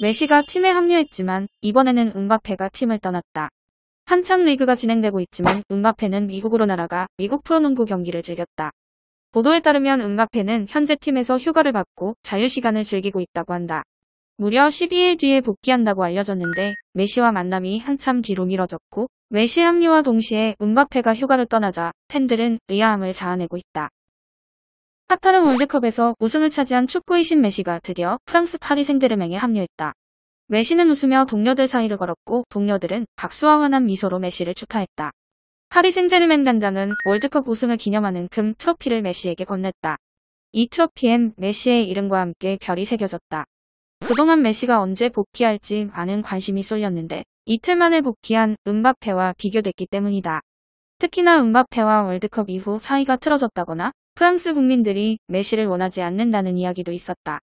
메시가 팀에 합류했지만 이번에는 음바페가 팀을 떠났다. 한창 리그가 진행되고 있지만 음바페는 미국으로 날아가 미국 프로농구 경기를 즐겼다. 보도에 따르면 음바페는 현재 팀에서 휴가를 받고 자유시간을 즐기고 있다고 한다. 무려 12일 뒤에 복귀한다고 알려졌는데 메시와 만남이 한참 뒤로 미뤄졌고 메시 합류와 동시에 음바페가 휴가를 떠나자 팬들은 의아함을 자아내고 있다. 카타르 월드컵에서 우승을 차지한 축구이신 메시가 드디어 프랑스 파리 생제르맹에 합류했다. 메시는 웃으며 동료들 사이를 걸었고 동료들은 박수와 환한 미소로 메시를 축하했다. 파리 생제르맹 단장은 월드컵 우승을 기념하는 금 트로피를 메시에게 건넸다. 이 트로피엔 메시의 이름과 함께 별이 새겨졌다. 그동안 메시가 언제 복귀할지 많은 관심이 쏠렸는데 이틀 만에 복귀한 은바페와 비교됐기 때문이다. 특히나 은바페와 월드컵 이후 사이가 틀어졌다거나 프랑스 국민들이 메시를 원하지 않는다는 이야기도 있었다.